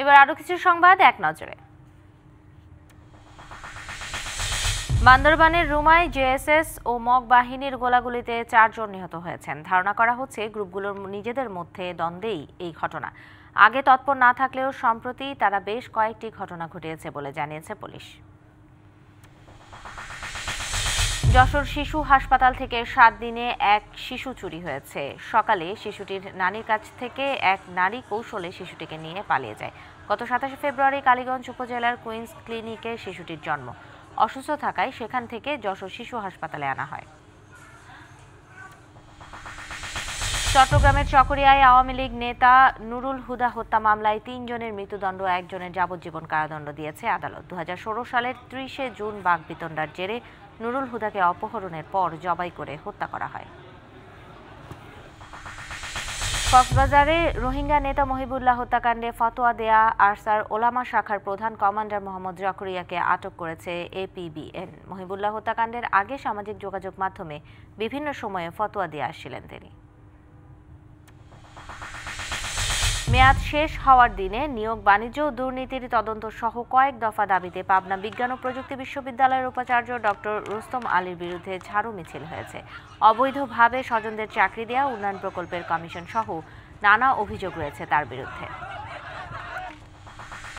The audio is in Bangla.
এবার আরো কিছু সংবাদ এক নজরে বান্দরবানের রুমায় জেএসএস ও মগ বাহিনীর গোলাগুলিতে চারজন নিহত হয়েছেন ধারণা করা হচ্ছে গ্রুপগুলোর নিজেদের মধ্যে দ্বন্দ্বেই এই ঘটনা আগে তৎপর না থাকলেও সম্প্রতি তারা বেশ কয়েকটি ঘটনা ঘটিয়েছে বলে জানিয়েছে পুলিশ যশোর শিশু হাসপাতাল থেকে সাত দিনে এক শিশু চুরি হয়েছে সকালে শিশুটির নানির কাছ থেকে এক নারী কৌশলে শিশুটিকে নিয়ে পালিয়ে যায় গত সাতাশে ফেব্রুয়ারি কালীগঞ্জ উপজেলার কুইন্স ক্লিনিকে শিশুটির জন্ম অসুস্থ থাকায় সেখান থেকে যশোর শিশু হাসপাতালে আনা হয় চট্টগ্রামের চকরিয়ায় আওয়ামী লীগ নেতা নুরুল হুদা হত্যা মামলায় তিনজনের মৃত্যুদণ্ড একজনের যাবজ্জীবন কারাদণ্ড দিয়েছে আদালত দু সালের ত্রিশে জুন বাগবিতণ্ডার জেরে নুরুল হুদাকে অপহরণের পর জবাই করে হত্যা করা হয় কক্সবাজারে রোহিঙ্গা নেতা মহিবুল্লাহ হত্যাকাণ্ডে ফতোয়া দেয়া আরসার ওলামা শাখার প্রধান কমান্ডার মোহাম্মদ জাকরিয়াকে আটক করেছে এপিবিএন মহিবুল্লাহ হত্যাকাণ্ডের আগে সামাজিক যোগাযোগ মাধ্যমে বিভিন্ন সময়ে ফতোয়া দিয়ে আসছিলেন তিনি মেয়াদ শেষ হওয়ার দিনে নিয়োগ বাণিজ্য ও দুর্নীতির তদন্ত সহ কয়েক দফা দাবিতে পাবনা বিজ্ঞান ও প্রযুক্তি বিশ্ববিদ্যালয়ের উপাচার্য ডক্টর রুস্তম আলীর বিরুদ্ধে ঝাড়ু মিছিল হয়েছে অবৈধভাবে স্বজনদের চাকরি দেয়া উন্নয়ন প্রকল্পের কমিশন সহ নানা অভিযোগ রয়েছে তার বিরুদ্ধে